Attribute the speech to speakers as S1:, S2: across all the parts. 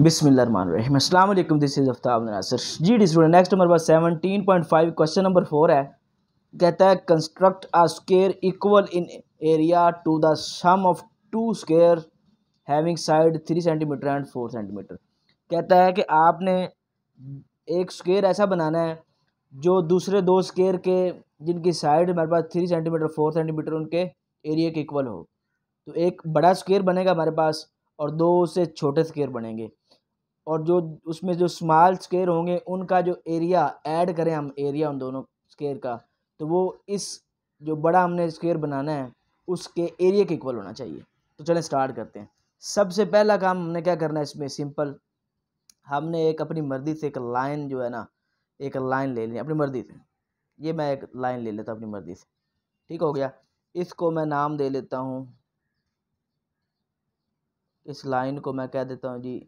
S1: बिसमीम अल्लाम this is Aftab Nasar G D student next number पर seventeen point five question number four है कहता है construct a square equal in area to the sum of two square having side three centimetre and four centimetre कहता है कि आपने एक square ऐसा बनाना है जो दूसरे दो स्केयर के जिनकी साइड हमारे पास थ्री सेंटीमीटर फोर सेंटीमीटर उनके एरिया के इक्वल हो तो एक बड़ा स्केयर बनेगा हमारे पास और दो से छोटे स्केयर बनेंगे और जो उसमें जो स्मॉल स्केयर होंगे उनका जो एरिया ऐड करें हम एरिया उन दोनों स्केयर का तो वो इस जो बड़ा हमने स्केयर बनाना है उसके एरिया के इक्वल होना चाहिए तो चलें स्टार्ट करते हैं सबसे पहला काम हमने क्या करना है इसमें सिंपल हमने एक अपनी मर्ज़ी से एक लाइन जो है ना एक लाइन ले ली अपनी मर्ज़ी से ये मैं एक लाइन ले लेता अपनी मर्ज़ी से ठीक हो गया इसको मैं नाम दे लेता हूँ इस लाइन को मैं कह देता हूँ जी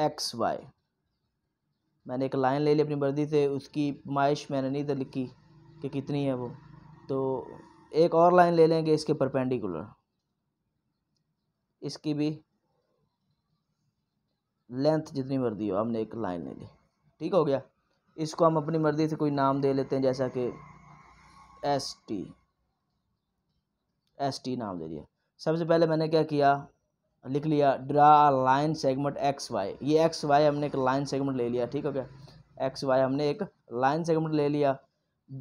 S1: एक्स वाई मैंने एक लाइन ले ली अपनी वर्दी से उसकी माइश मैंने नहीं तो लिखी कि कितनी है वो तो एक और लाइन ले लेंगे इसके परपेंडिकुलर इसकी भी लेंथ जितनी मर्जी हो हमने एक लाइन ले ली ठीक हो गया इसको हम अपनी मर्ज़ी से कोई नाम दे लेते हैं जैसा कि एस टी एस टी नाम दे दिया सबसे पहले मैंने क्या किया लिख लिया draw line segment X Y ये एक्स वाई हमने एक लाइन सेगमेंट ले लिया ठीक हो गया एक्स वाई हमने एक लाइन सेगमेंट ले लिया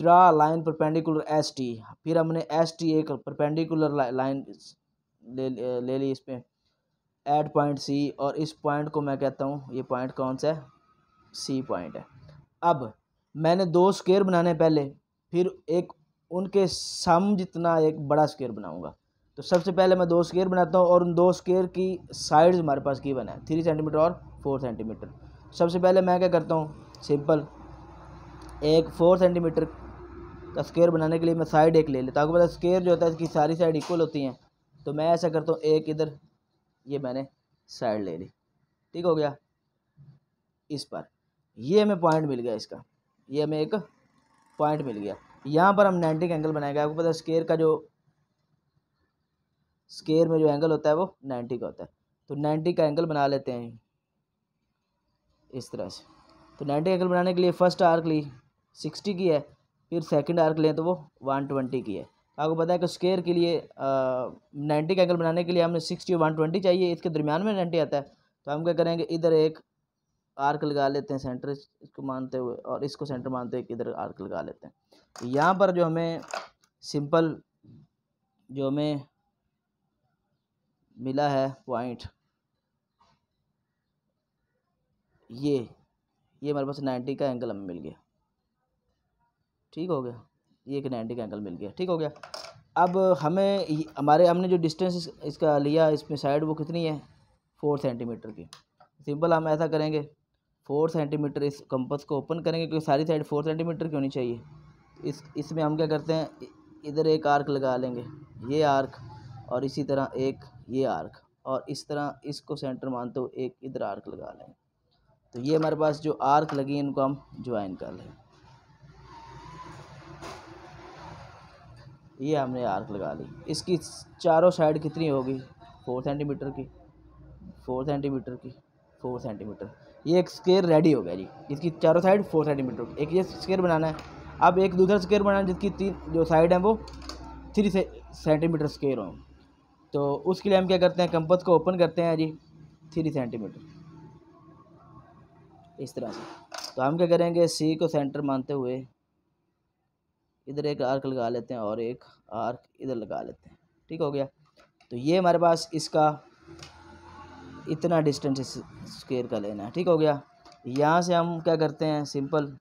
S1: draw line perpendicular S T फिर हमने एस टी एक परपेंडिकुलर लाइन ले ले ली इस पर एट पॉइंट सी और इस पॉइंट को मैं कहता हूँ ये पॉइंट कौन सा है सी पॉइंट है अब मैंने दो स्केयर बनाने पहले फिर एक उनके सम जितना एक बड़ा स्केयर बनाऊँगा तो सबसे पहले मैं दो स्केयर बनाता हूँ और उन दो स्केयर की साइड्स हमारे पास की बना है थ्री सेंटीमीटर और फोर सेंटीमीटर सबसे पहले मैं क्या करता हूँ सिंपल एक फोर सेंटीमीटर का स्केयर बनाने के लिए मैं साइड एक ले लेता हूँ पता स्केयर जो होता है इसकी सारी साइड इक्वल होती हैं तो मैं ऐसा करता हूँ एक इधर ये मैंने साइड ले ली ठीक हो गया इस पर ये हमें पॉइंट मिल गया इसका ये हमें एक पॉइंट मिल गया यहाँ पर हम नाइन्टी का एंगल बनाएंगे आपको पता स्केयर का जो स्केयर में जो एंगल होता है वो नाइन्टी का होता है तो नाइन्टी का एंगल बना लेते हैं इस तरह से तो नाइन्टी एंगल बनाने के लिए फर्स्ट आर्क ली सिक्सटी की है फिर सेकंड आर्क लें तो वो वन ट्वेंटी की है आपको पता है कि स्केयर के लिए नाइन्टी का एंगल बनाने के लिए हमें सिक्सटी वन ट्वेंटी चाहिए इसके दरमियान में नाइन्टी आता है तो हम क्या करेंगे इधर एक आर्क लगा लेते हैं सेंटर इसको मानते हुए और इसको सेंटर मानते हुए इधर आर्क लगा लेते हैं यहाँ पर जो हमें सिंपल जो हमें मिला है पॉइंट ये ये हमारे पास नाइन्टी का एंगल हमें मिल गया ठीक हो गया ये एक नाइन्टी का एंगल मिल गया ठीक हो गया अब हमें हमारे हमने जो डिस्टेंस इसका लिया इसमें साइड वो कितनी है फोर सेंटीमीटर की सिंपल हम ऐसा करेंगे फोर सेंटीमीटर इस कंपस को ओपन करेंगे क्योंकि सारी साइड फोर सेंटीमीटर की होनी चाहिए इस इसमें हम क्या करते हैं इधर एक आर्क लगा लेंगे ये आर्क और इसी तरह एक ये आर्क और इस तरह इसको सेंटर मानते हो एक इधर आर्क लगा लें तो ये हमारे पास जो आर्क लगी इनको हम ज्वाइन कर लें ये हमने आर्क लगा ली इसकी चारों साइड कितनी होगी फोर सेंटीमीटर की फोर सेंटीमीटर की फोर सेंटीमीटर ये एक स्केयर रेडी हो गया जी इसकी चारों साइड फोर सेंटीमीटर एक ये स्केयर बनाना है अब एक दूसरा स्केयर बनाना जिसकी तीन जो साइड है वो थ्री सेंटीमीटर स्केयर हों तो उसके लिए हम क्या करते हैं कंपस को ओपन करते हैं जी थ्री सेंटीमीटर इस तरह से तो हम क्या करेंगे सी को सेंटर मानते हुए इधर एक आर्क लगा लेते हैं और एक आर्क इधर लगा लेते हैं ठीक हो गया तो ये हमारे पास इसका इतना डिस्टेंस स्क्वायर स्केयर का लेना है ठीक हो गया यहाँ से हम क्या करते हैं सिंपल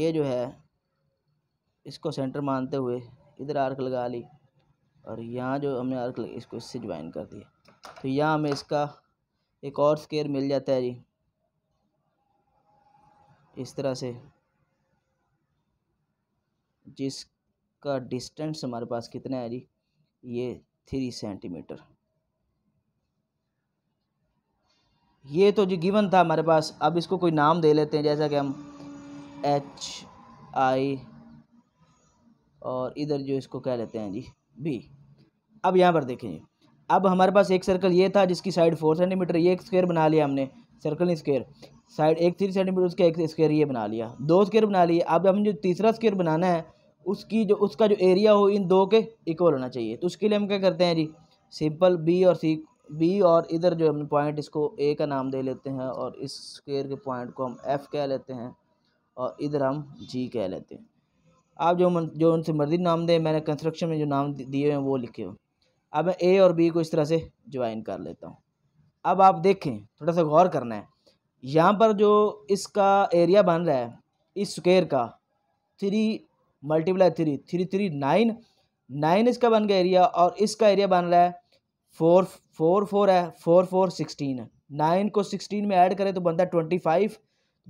S1: ये जो है इसको सेंटर मानते हुए इधर आर्क लगा ली और यहाँ जो हमने आर्क लगा इसको इससे ज्वाइन कर दिया तो यहाँ हमें इसका एक और स्केयर मिल जाता है जी इस तरह से जिसका डिस्टेंस हमारे पास कितना है जी ये थ्री सेंटीमीटर ये तो जी गिवन था हमारे पास अब इसको कोई नाम दे लेते हैं जैसा कि हम एच आई और इधर जो इसको कह लेते हैं जी बी अब यहाँ पर देखें अब हमारे पास एक सर्कल ये था जिसकी साइड फोर सेंटीमीटर ये एक स्क्वायर बना लिया हमने सर्कल स्क्वायर साइड एक थ्री सेंटीमीटर उसका एक स्क्वायर ये बना लिया दो स्क्वायर बना लिए अब हम जो तीसरा स्क्वायर बनाना है उसकी जो उसका जो एरिया हो इन दो के इक्वल होना चाहिए तो उसके लिए हम क्या करते हैं जी सिंपल बी और सी बी और इधर जो हम पॉइंट इसको ए का नाम दे लेते हैं और इस स्क्वायर के पॉइंट को हम एफ कह लेते हैं और इधर हम जी कह लेते हैं आप जो मन, जो उनसे मर्जी नाम दें मैंने कंस्ट्रक्शन में जो नाम दिए हैं वो लिखे हो अब मैं ए और बी को इस तरह से ज्वाइन कर लेता हूँ अब आप देखें थोड़ा सा गौर करना है यहाँ पर जो इसका एरिया बन रहा है इस स्क्वेयर का three multiply three three three nine nine इसका बन गया एरिया और इसका एरिया बन रहा है फोर फोर फोर है फोर फोर सिक्सटीन नाइन को सिक्सटीन में ऐड करें तो बनता है twenty five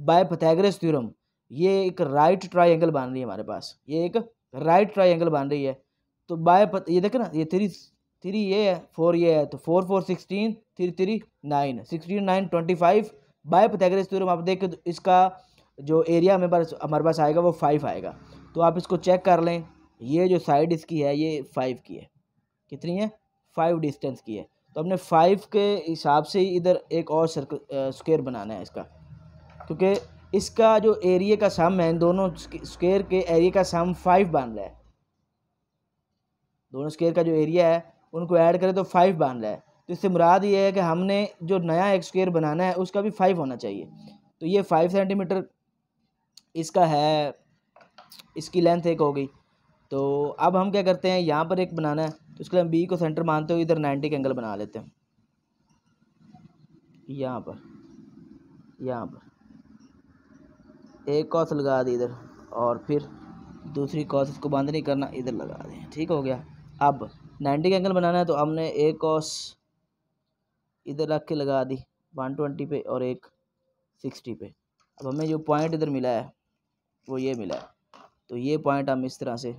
S1: by Pythagoras theorem ये एक राइट ट्राइंगल बन रही है हमारे पास ये एक राइट ट्राइंगल बन रही है तो बाय ये देखें ना ये थ्री थ्री ये है फोर ये है तो four four sixteen three three nine sixteen nine twenty five by Pythagoras theorem आप देखें तो इसका जो एरिया हमें पास हमारे पास आएगा वो फाइव आएगा तो आप इसको चेक कर लें ये जो साइड इसकी है ये फाइव की है कितनी है फाइव डिस्टेंस की है तो हमने फाइव के हिसाब से ही इधर एक और सर्कल स्क्वेयर बनाना है इसका क्योंकि इसका जो एरिए का सम है दोनों स्क्वेयर के एरिए का सम फाइव बन रहा है दोनों स्क्वेयर का जो एरिया है उनको ऐड करें तो फाइव बन रहा है तो इससे मुराद ये है कि हमने जो नया एक स्क्वेयर बनाना है उसका भी फाइव होना चाहिए तो ये फाइव सेंटीमीटर इसका है इसकी लेंथ एक हो गई तो अब हम क्या करते हैं यहाँ पर एक बनाना है तो उसके लिए हम बी को सेंटर मानते हुए इधर नाइन्टी का एंगल बना लेते हैं यहाँ पर यहाँ पर एक कॉस लगा दी इधर और फिर दूसरी कॉस इसको नहीं करना इधर लगा दें ठीक हो गया अब नाइन्टी का एंगल बनाना है तो हमने एक कॉस इधर रख के लगा दी वन ट्वेंटी पे और एक सिक्सटी पे अब हमें जो पॉइंट इधर मिला है वो ये मिला है तो ये पॉइंट हम इस तरह से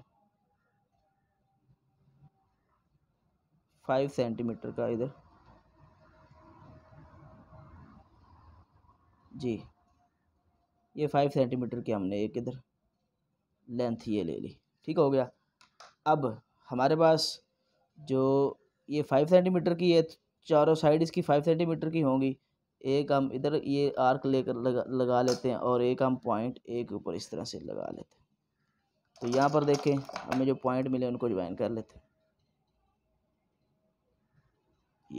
S1: फाइव सेंटीमीटर का इधर जी ये फाइव सेंटीमीटर की हमने एक इधर लेंथ ये ले ली ठीक हो गया अब हमारे पास जो ये फाइव सेंटीमीटर की है चारों साइड इसकी फाइव सेंटीमीटर की होंगी एक हम इधर ये आर्क लेकर लगा लगा लेते हैं और एक हम पॉइंट एक ऊपर इस तरह से लगा लेते हैं तो यहाँ पर देखें हमें जो पॉइंट मिले उनको ज्वाइन कर लेते हैं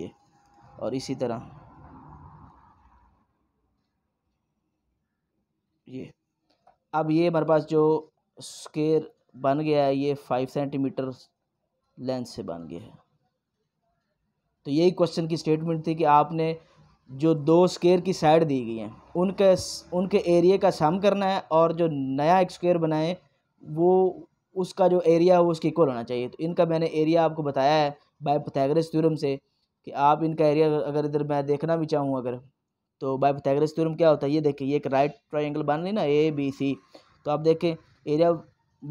S1: ये और इसी तरह ये अब ये हमारे पास जो स्केयर बन गया है ये फाइव सेंटीमीटर लेंथ से बन गया है तो यही क्वेश्चन की स्टेटमेंट थी कि आपने जो दो स्केयर की साइड दी गई हैं उनके उनके एरिया का सम करना है और जो नया एक स्क्वेयर बनाए वो उसका जो एरिया है वो उसके इक्वल होना चाहिए तो इनका मैंने एरिया आपको बताया है बाय पथागरस थ्योरम से कि आप इनका एरिया अगर इधर मैं देखना भी चाहूँ अगर तो बाय पिथागोरस थ्योरम क्या होता है ये देखिए ये एक राइट ट्राइंगल बन रही ना ए बी सी तो आप देखें एरिया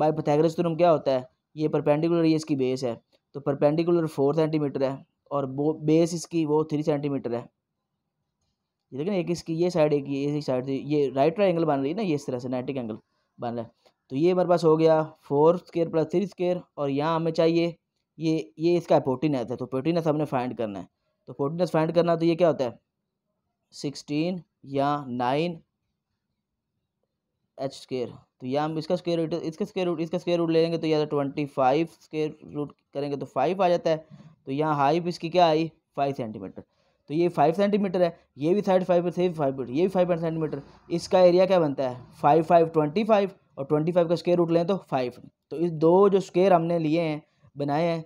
S1: बाय पिथागोरस थ्योरम क्या होता है ये परपेंडिकुलर ये इसकी बेस है तो परपेंडिकुलर फोर सेंटीमीटर है और वो बेस इसकी वो थ्री सेंटीमीटर है ये देखिए एक इसकी ये साइड एक ये साइड ये राइट ट्राइंगल बन रही है ना ये इस तरह से नाइटिक एंगल बन रहा है तो ये हमारे पास हो गया four square plus three square और यहाँ हमें चाहिए ये ये इसका एपोटिनस है तो एपोटिनस हमने फाइंड करना है तो एपोटिनस फाइंड करना तो ये क्या होता है सिक्सटीन या नाइन एच स्केयर तो या हम इसका स्केयर रूट इसका स्केयर रूट इसका स्केयर रूट ले लेंगे तो या तो ट्वेंटी फाइव स्केयर रूट करेंगे तो फाइव आ जाता है तो यहाँ हाइप इसकी क्या आई फाइव सेंटीमीटर तो ये फाइव सेंटीमीटर है ये भी साइड फाइव से भी फाइव ये भी फाइव सेंटीमीटर इसका एरिया क्या बनता है फाइव फाइव ट्वेंटी फाइव और ट्वेंटी फाइव का स्केयर रूट लें तो फाइव तो इस दो जो स्केयर हमने लिए हैं बनाए हैं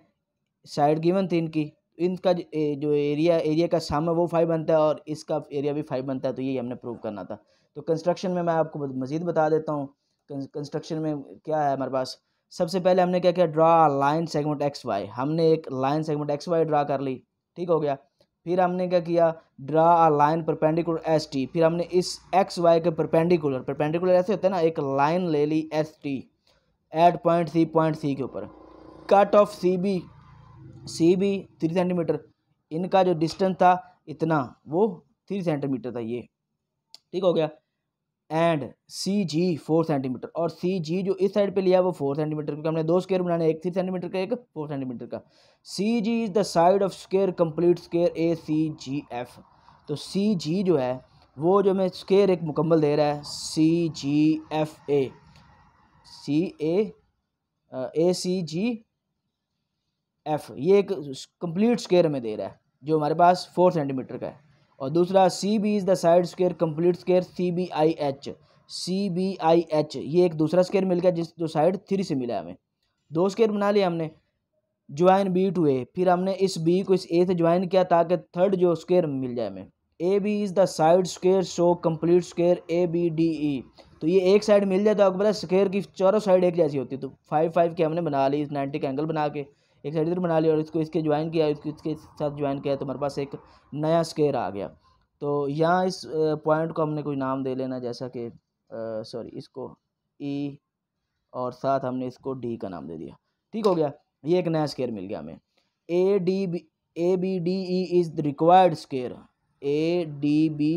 S1: साइड गिवन थी इनकी इनका जो एरिया एरिया का साम वो फाइव बनता है और इसका एरिया भी फाइव बनता है तो यही हमने प्रूव करना था तो कंस्ट्रक्शन में मैं आपको मज़ीद बता देता हूँ कंस्ट्रक्शन में क्या है हमारे पास सबसे पहले हमने क्या किया draw line segment X Y हमने एक line segment X Y draw कर ली ठीक हो गया फिर हमने क्या किया draw a line perpendicular S T फिर हमने इस एक्स वाई के परपेंडिकुलर परपेंडिकुलर ऐसे होते हैं ना एक लाइन ले ली S T at point C point C के ऊपर cut off C B C भी थ्री सेंटीमीटर इनका जो डिस्टेंस था इतना वो थ्री सेंटीमीटर था ये ठीक हो गया and C G four centimetre और सी जी जो इस साइड पे लिया वो फोर सेंटीमीटर क्योंकि हमने दो स्केयर बनाने एक थ्री सेंटीमीटर का एक फोर सेंटीमीटर का C G is the side of square complete square A C G F तो सी जी जो है वो जो हमें स्केयर एक मुकम्मल दे रहा है सी G F A C A A C G F ये एक कंप्लीट स्केयर में दे रहा है जो हमारे पास फोर सेंटीमीटर का है और दूसरा C B is the side square complete square C B I H C B I H ये एक दूसरा स्केयर मिल गया जिस जो साइड थ्री से मिला हमें दो स्केयर बना लिया हमने ज्वाइन बी टू ए फिर हमने इस बी को इस ए से ज्वाइन किया ताकि थर्ड जो स्केयर मिल जाए हमें A B is the side square so complete square A B D E तो ये एक साइड मिल जाए तो आपको पता है स्केयर की चारों साइड एक जैसी होती है तो फाइव फाइव के हमने बना ली इस नाइन्टी का एंगल बना के एक साइड इधर बना लिया और इसको इसके ज्वाइन किया इसके इसके साथ ज्वाइन किया तो हमारे पास एक नया स्केयर आ गया तो यहाँ इस पॉइंट को हमने कोई नाम दे लेना जैसा कि सॉरी इसको ई e और साथ हमने इसको डी का नाम दे दिया ठीक हो गया ये एक नया स्केयर मिल गया हमें A D B A B D E is the required square A D B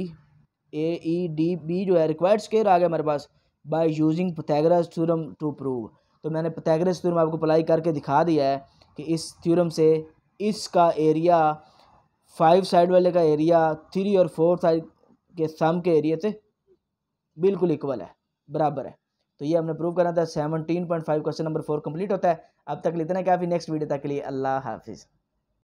S1: A E D B जो है रिक्वायर्ड स्केयर आ गया हमारे पास by using Pythagoras theorem to prove तो मैंने पथैगरा थ्योरम आपको अप्लाई करके दिखा दिया है कि इस थ्योरम से इसका एरिया फाइव साइड वाले का एरिया थ्री और फोर साइड के सम के एरिया से बिल्कुल इक्वल है बराबर है तो ये हमने प्रूव करना था seventeen point five question number four complete होता है अब तक लेते हैं काफ़ी नेक्स्ट वीडियो तक के लिए अल्लाह हाफिज़